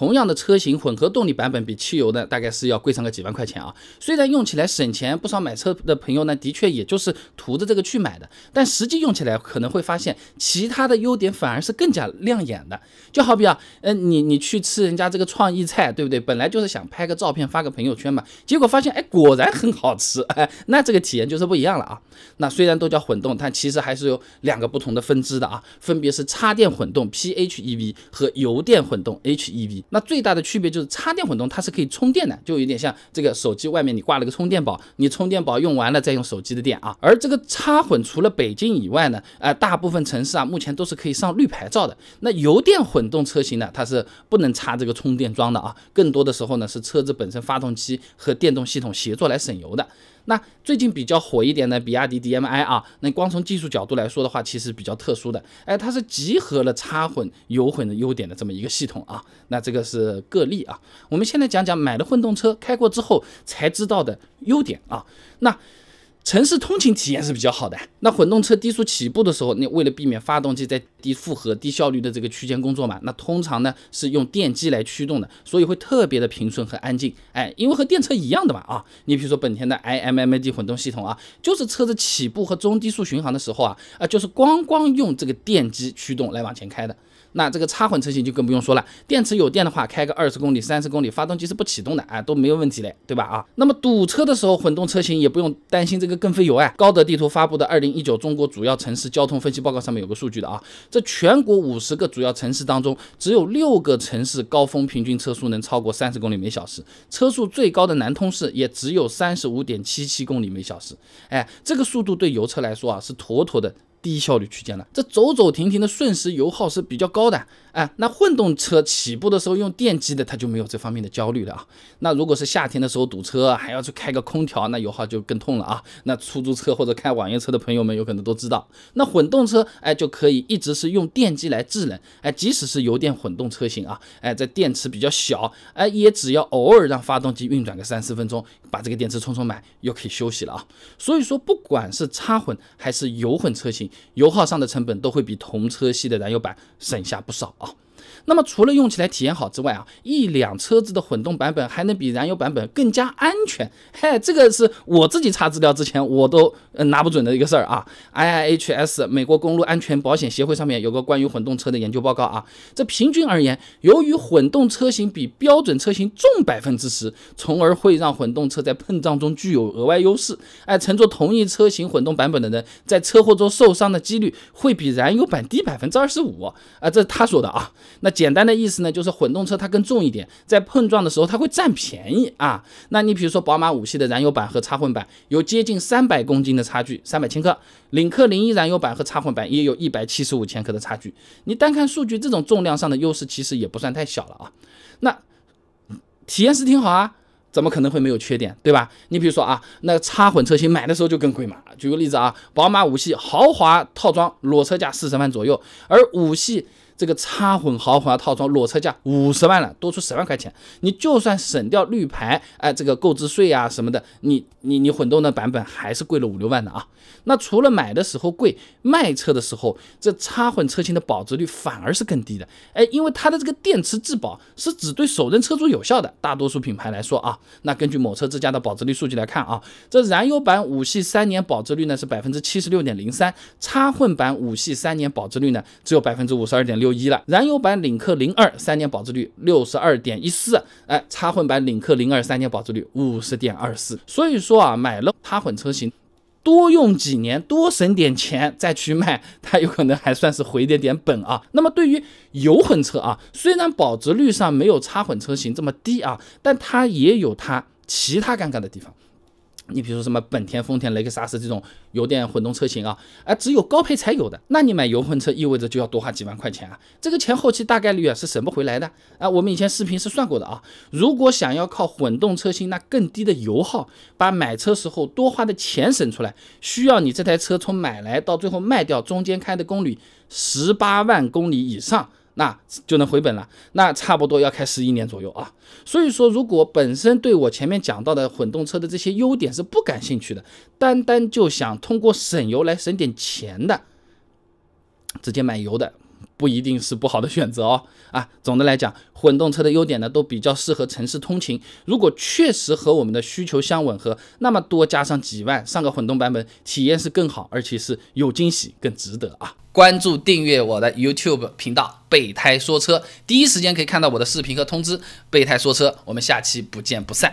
同样的车型，混合动力版本比汽油呢，大概是要贵上个几万块钱啊。虽然用起来省钱，不少买车的朋友呢，的确也就是图着这个去买的，但实际用起来可能会发现，其他的优点反而是更加亮眼的。就好比啊，嗯，你你去吃人家这个创意菜，对不对？本来就是想拍个照片发个朋友圈嘛，结果发现，哎，果然很好吃，哎，那这个体验就是不一样了啊。那虽然都叫混动，但其实还是有两个不同的分支的啊，分别是插电混动 PHEV 和油电混动 HEV。那最大的区别就是插电混动，它是可以充电的，就有点像这个手机外面你挂了个充电宝，你充电宝用完了再用手机的电啊。而这个插混除了北京以外呢，啊，大部分城市啊，目前都是可以上绿牌照的。那油电混动车型呢，它是不能插这个充电桩的啊，更多的时候呢，是车子本身发动机和电动系统协作来省油的。那最近比较火一点的比亚迪 DMI 啊，那光从技术角度来说的话，其实比较特殊的，哎，它是集合了插混、油混的优点的这么一个系统啊。那这个是个例啊。我们现在讲讲买了混动车开过之后才知道的优点啊。那城市通勤体验是比较好的。那混动车低速起步的时候，你为了避免发动机在低负荷、低效率的这个区间工作嘛，那通常呢是用电机来驱动的，所以会特别的平顺和安静。哎，因为和电车一样的嘛啊。你比如说本田的 iMMD 混动系统啊，就是车子起步和中低速巡航的时候啊啊，就是光光用这个电机驱动来往前开的。那这个插混车型就更不用说了，电池有电的话，开个二十公里、三十公里，发动机是不启动的啊，都没有问题嘞，对吧？啊，那么堵车的时候，混动车型也不用担心这个更费油哎。高德地图发布的《二零一九中国主要城市交通分析报告》上面有个数据的啊，这全国五十个主要城市当中，只有六个城市高峰平均车速能超过三十公里每小时，车速最高的南通市也只有三十五点七七公里每小时，哎，这个速度对油车来说啊，是妥妥的。低效率区间了，这走走停停的瞬时油耗是比较高的，哎，那混动车起步的时候用电机的，它就没有这方面的焦虑了啊。那如果是夏天的时候堵车还要去开个空调，那油耗就更痛了啊。那出租车或者开网约车的朋友们有可能都知道，那混动车哎就可以一直是用电机来制冷，哎，即使是油电混动车型啊，哎，在电池比较小，哎，也只要偶尔让发动机运转个三四分钟。把这个电池充充满，又可以休息了啊！所以说，不管是插混还是油混车型，油耗上的成本都会比同车系的燃油版省下不少啊。那么除了用起来体验好之外啊，一辆车子的混动版本还能比燃油版本更加安全？嗨，这个是我自己查资料之前我都拿不准的一个事儿啊。IIHS 美国公路安全保险协会上面有个关于混动车的研究报告啊，这平均而言，由于混动车型比标准车型重百分之十，从而会让混动车在碰撞中具有额外优势。哎，乘坐同一车型混动版本的人在车祸中受伤的几率会比燃油版低百分之二十五啊，这是他说的啊，那。简单的意思呢，就是混动车它更重一点，在碰撞的时候它会占便宜啊。那你比如说宝马五系的燃油版和插混版有接近三百公斤的差距，三百千克；，领克零一燃油版和插混版也有一百七十五千克的差距。你单看数据，这种重量上的优势其实也不算太小了啊。那体验是挺好啊，怎么可能会没有缺点？对吧？你比如说啊，那插混车型买的时候就更贵嘛。举个例子啊，宝马五系豪华套装裸车价四十万左右，而五系。这个插混豪华套装裸车价五十万了，多出十万块钱，你就算省掉绿牌，哎，这个购置税啊什么的，你你你混动的版本还是贵了五六万的啊。那除了买的时候贵，卖车的时候这插混车型的保值率反而是更低的，哎，因为它的这个电池质保是只对首任车主有效的。大多数品牌来说啊，那根据某车之家的保值率数据来看啊，这燃油版五系三年保值率呢是百分之七十六点零三，插混版五系三年保值率呢只有百分之五十二点六。一了，燃油版领克零二三年保值率六十二点一四，哎，插混版领克零二三年保值率五十点二四。所以说啊，买了插混车型，多用几年，多省点钱再去卖，它有可能还算是回点点本啊。那么对于油混车啊，虽然保值率上没有插混车型这么低啊，但它也有它其他尴尬的地方。你比如说什么本田、丰田、雷克萨斯这种油电混动车型啊，啊，只有高配才有的。那你买油混车意味着就要多花几万块钱啊，这个钱后期大概率啊是省不回来的。啊。我们以前视频是算过的啊，如果想要靠混动车型那更低的油耗把买车时候多花的钱省出来，需要你这台车从买来到最后卖掉中间开的公里十八万公里以上。那就能回本了，那差不多要开十一年左右啊。所以说，如果本身对我前面讲到的混动车的这些优点是不感兴趣的，单单就想通过省油来省点钱的，直接买油的不一定是不好的选择哦。啊，总的来讲，混动车的优点呢，都比较适合城市通勤。如果确实和我们的需求相吻合，那么多加上几万上个混动版本，体验是更好，而且是有惊喜，更值得啊。关注订阅我的 YouTube 频道“备胎说车”，第一时间可以看到我的视频和通知。“备胎说车”，我们下期不见不散。